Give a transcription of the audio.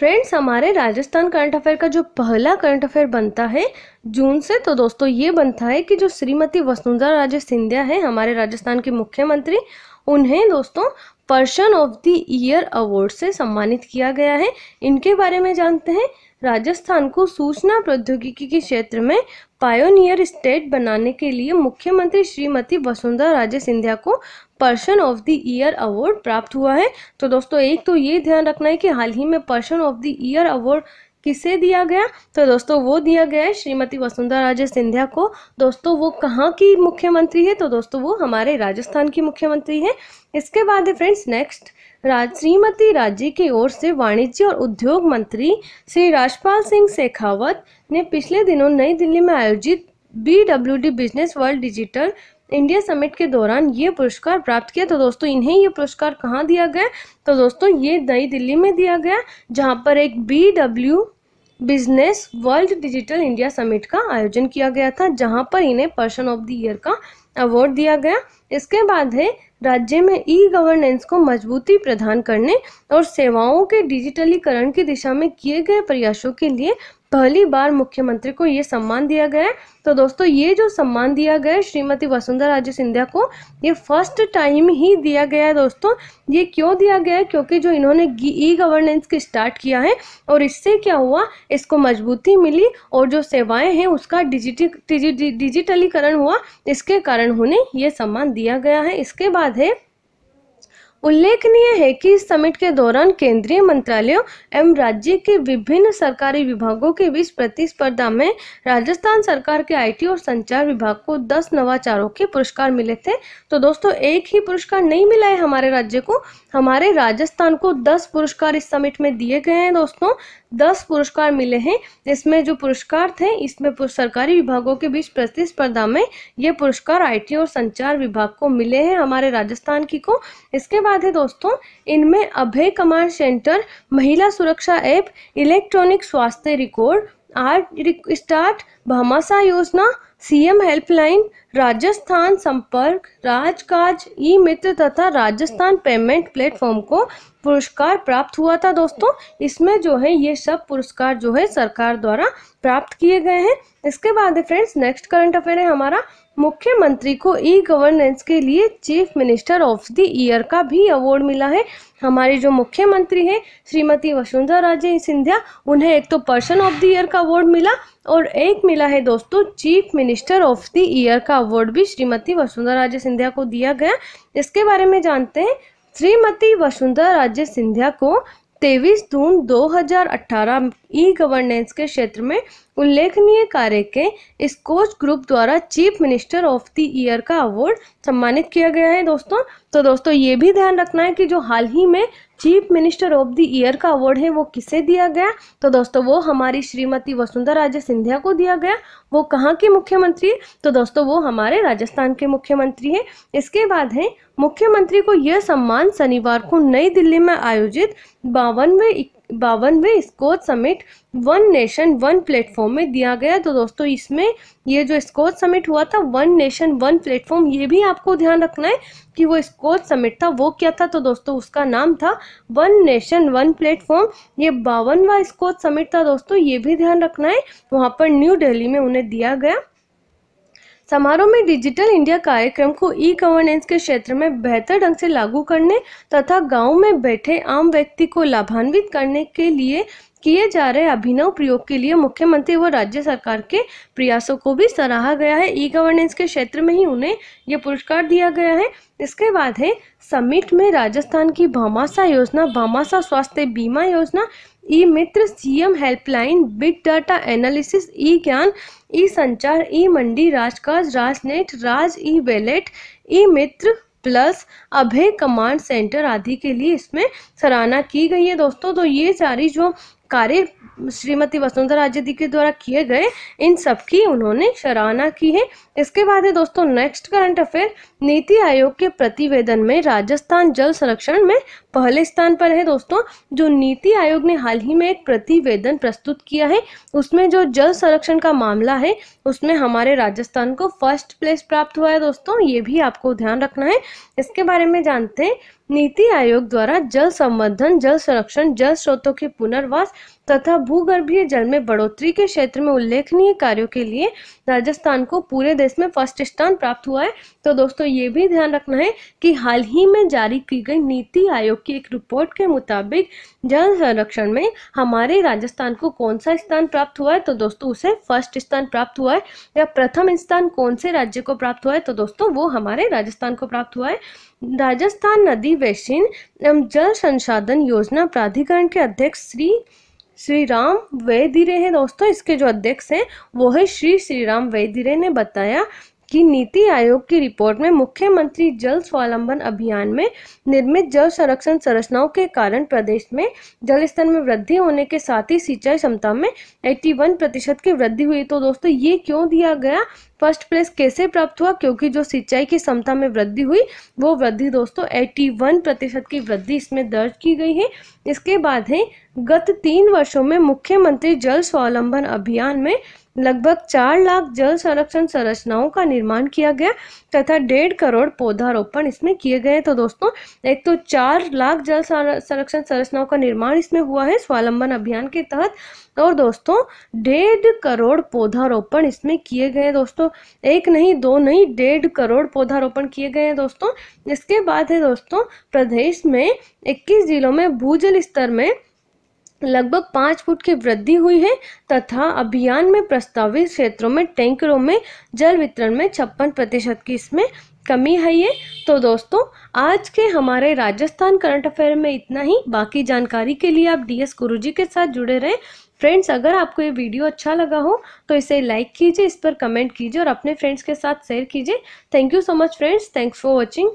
friends हमारे Rajasthan current affair का जो पहला करंट अफेयर बनता है जून से तो दोस्तों ये बनता है कि जो श्रीमती वसुंधरा राजे सिंधिया है हमारे राजस्थान के मुख्यमंत्री उन्हें दोस्तों person of the year award से सम्मानित किया गया है इनके बारे में जानते हैं राजस्थान को सूचना प्रौद्योगिकी के क्षेत्र में पायोनियर स्टेट बनाने के लिए मुख्यमंत्री श्रीमती वसुंधरा राजे सिंधिया को person of the year award प्राप्त हुआ है तो दोस्तों एक तो ये ध्यान रखना है कि हाल ही में person of the year award किसे दिया गया तो दोस्तों वो दिया गया है श्रीमती वसुंधरा राजे सिंधिया को दोस्तों वो कहाँ की मुख्यमंत्री है तो दोस्तों वो हमारे राजस्थान की मुख्यमंत्री है इसके बाद है फ्रेंड्स नेक्स्ट राज श्रीमती राज्य की ओर से वाणिज्य और उद्योग मंत्री श्री राजपाल सिंह शेखावत ने पिछले दिनों नई दिल्ली में आयोजित B W D business world digital India summit के दौरान ये पुरस्कार प्राप्त किया तो दोस्तों इन्हें ये पुरस्कार कहाँ दिया गया तो दोस्तों ये नई दिल्ली में दिया गया जहाँ पर एक B W business world digital India summit का आयोजन किया गया था जहाँ पर इन्हें पर्सन ऑफ द ईयर का अवार्ड दिया गया इसके बाद है राज्य में ई गवर्नेंस को मजबूती प्रदान करने और सेवाओं के डिजिटलीकरण की दिशा में किए गए प्रयासों के लिए पहली बार मुख्यमंत्री को ये सम्मान दिया गया है तो दोस्तों ये जो सम्मान दिया गया है श्रीमती वसुंधरा राजे सिंधिया को ये फर्स्ट टाइम ही दिया गया है दोस्तों ये क्यों दिया गया है क्योंकि जो इन्होंने ई गवर्नेंस के स्टार्ट किया है और इससे क्या हुआ इसको मजबूती मिली और जो सेवाएं हैं उसका डिजिटी डिजिटलीकरण हुआ इसके कारण उन्हें ये सम्मान दिया गया है इसके बाद है उल्लेखनीय है कि इस समिट के दौरान केंद्रीय मंत्रालयों एवं राज्य के विभिन्न सरकारी विभागों के बीच प्रतिस्पर्धा में राजस्थान सरकार के आईटी और संचार विभाग को 10 नवाचारों के पुरस्कार मिले थे तो दोस्तों एक ही पुरस्कार नहीं मिला है हमारे राज्य को हमारे राजस्थान को 10 पुरस्कार इस समिट में दिए गए हैं दोस्तों दस पुरस्कार मिले हैं इसमें जो पुरस्कार थे इसमें सरकारी विभागों के बीच प्रतिस्पर्धा में ये पुरस्कार आई और संचार विभाग को मिले हैं हमारे राजस्थान की को इसके बाद बाद है दोस्तों इनमें अभय कमांड सेंटर महिला सुरक्षा ऐप इलेक्ट्रॉनिक स्वास्थ्य रिकॉर्ड आर स्टार्ट भामाशा योजना सीएम हेल्पलाइन राजस्थान संपर्क राजकाज ई मित्र तथा राजस्थान पेमेंट प्लेटफॉर्म को पुरस्कार प्राप्त हुआ था दोस्तों इसमें जो है ये सब पुरस्कार जो है सरकार द्वारा प्राप्त किए गए हैं इसके बाद फ्रेंड्स नेक्स्ट करंट अफेयर है हमारा मुख्यमंत्री को ई गवर्नेंस के लिए chief minister of the year का भी अवार्ड मिला है हमारे जो मुख्यमंत्री हैं श्रीमती वसुंधरा राजे सिंधिया उन्हें एक तो पर्सन ऑफ द ईयर का अवार्ड मिला और एक मिला है दोस्तों chief minister of the year का अवार्ड भी श्रीमती वसुंधरा राजे सिंधिया को दिया गया इसके बारे में जानते हैं श्रीमती वसुंधरा राजे सिंधिया को तेईस जून 2018 ई गवर्नेंस के क्षेत्र में उल्लेखनीय कार्य के स्कोच ग्रुप द्वारा chief minister of the year का अवार्ड सम्मानित किया गया है दोस्तों तो दोस्तों ये भी ध्यान रखना है कि जो हाल ही में chief minister of the year का अवार्ड है वो किसे दिया गया तो दोस्तों वो हमारी श्रीमती वसुंधरा राजे सिंधिया को दिया गया वो कहाँ के मुख्यमंत्री है तो दोस्तों वो हमारे राजस्थान के मुख्यमंत्री हैं इसके बाद है मुख्यमंत्री को यह सम्मान शनिवार को नई दिल्ली में आयोजित बावनवे बावनवे Skoch summit summit one nation one platform में दिया गया तो दोस्तों इसमें ये जो स्कोच समिट हुआ था वन नेशन वन प्लेटफॉर्म ये भी आपको ध्यान रखना है कि वो स्कोच समिट था वो क्या था तो दोस्तों उसका नाम था वन नेशन वन प्लेटफॉर्म ये बावनवा स्कोच समिट था दोस्तों ये भी ध्यान रखना है वहाँ पर न्यू डेली में उन्हें दिया गया समारोह में डिजिटल इंडिया कार्यक्रम को ई गवर्नेंस के क्षेत्र में बेहतर ढंग से लागू करने तथा गांव में बैठे आम व्यक्ति को लाभान्वित करने के लिए किए जा रहे अभिनव प्रयोग के लिए मुख्यमंत्री व राज्य सरकार के प्रयासों को भी सराहा गया है ई गवर्नेंस के क्षेत्र में ही उन्हें यह पुरस्कार दिया गया है इसके बाद है समिट में राजस्थान की भामाशा योजना भामाशा स्वास्थ्य बीमा योजना e Mitra CM helpline big data analysis e Gyan e Sanchar e Mandi Rajkaj Rajnet Raj e wallet e Mitra plus Abhay command centre आदि के लिए इसमें सराहना की गई है दोस्तों तो ये सारी जो कार्य श्रीमती वसुंधरा जी के द्वारा किए गए इन सब की उन्होंने सराहना की है इसके बाद है दोस्तों नेक्स्ट करंट अफेयर नीति आयोग के प्रतिवेदन में राजस्थान जल संरक्षण में पहले स्थान पर है दोस्तों जो नीति आयोग ने हाल ही में एक प्रतिवेदन प्रस्तुत किया है उसमें जो जल संरक्षण का मामला है उसमें हमारे राजस्थान को फर्स्ट प्लेस प्राप्त हुआ है दोस्तों ये भी आपको ध्यान रखना है इसके बारे में जानते हैं नीति आयोग द्वारा जल संवर्धन जल संरक्षण जल स्रोतों के पुनर्वास तथा भूगर्भीय जल में बढ़ोतरी के क्षेत्र में उल्लेखनीय कार्यों के लिए राजस्थान को पूरे देश में फर्स्ट स्थान प्राप्त हुआ है तो दोस्तों ये भी ध्यान रखना है कि हाल ही में जारी की गई नीति आयोग की एक रिपोर्ट के मुताबिक जल संरक्षण में हमारे राजस्थान को कौन सा स्थान प्राप्त हुआ है तो दोस्तों उसे फर्स्ट स्थान प्राप्त हुआ है या प्रथम स्थान कौन से राज्य को प्राप्त हुआ है तो दोस्तों वो हमारे राजस्थान को प्राप्त हुआ है राजस्थान नदी बेसिन एवं जल संसाधन योजना प्राधिकरण के अध्यक्ष श्री श्री राम वैदिरे हैं दोस्तों इसके जो अध्यक्ष हैं वो है श्री श्री राम वैदिरे ने बताया कि नीति आयोग की रिपोर्ट में मुख्यमंत्री जल स्वावलंबन अभियान में निर्मित जल संरक्षण संरचनाओं के कारण प्रदेश में जल स्तर में वृद्धि होने के साथ ही सिंचाई क्षमता में 81 प्रतिशत की वृद्धि हुई तो दोस्तों ये क्यों दिया गया फर्स्ट प्लेस कैसे प्राप्त हुआ क्योंकि जो सिंचाई की क्षमता में वृद्धि हुई वो वृद्धि दोस्तों वन प्रतिशत की वृद्धि इसमें दर्ज की गई है इसके बाद है गत तीन वर्षों में मुख्यमंत्री जल स्वावलंबन अभियान में लगभग चार लाख जल संरक्षण संरचनाओं का निर्माण किया गया तथा डेढ़ करोड़ पौधारोपण इसमें किए गए तो दोस्तों एक तो चार लाख जल संरक्षण संरचनाओं का निर्माण इसमें हुआ है स्वावलंबन अभियान के तहत और दोस्तों डेढ़ करोड़ पौधारोपण इसमें किए गए दोस्तों एक नहीं दो नहीं डेढ़ करोड़ पौधारोपण किए गए हैं दोस्तों इसके बाद है दोस्तों प्रदेश में 21 जिलों में भूजल स्तर में लगभग पाँच फुट की वृद्धि हुई है तथा अभियान में प्रस्तावित क्षेत्रों में टैंकरों में जल वितरण में छप्पन प्रतिशत की इसमें कमी है ये तो दोस्तों आज के हमारे राजस्थान करंट अफेयर में इतना ही बाकी जानकारी के लिए आप डी एस गुरुजी के साथ जुड़े रहें फ्रेंड्स अगर आपको ये वीडियो अच्छा लगा हो तो इसे लाइक कीजिए इस पर कमेंट कीजिए और अपने फ्रेंड्स के साथ शेयर कीजिए thank you so much friends thanks for watching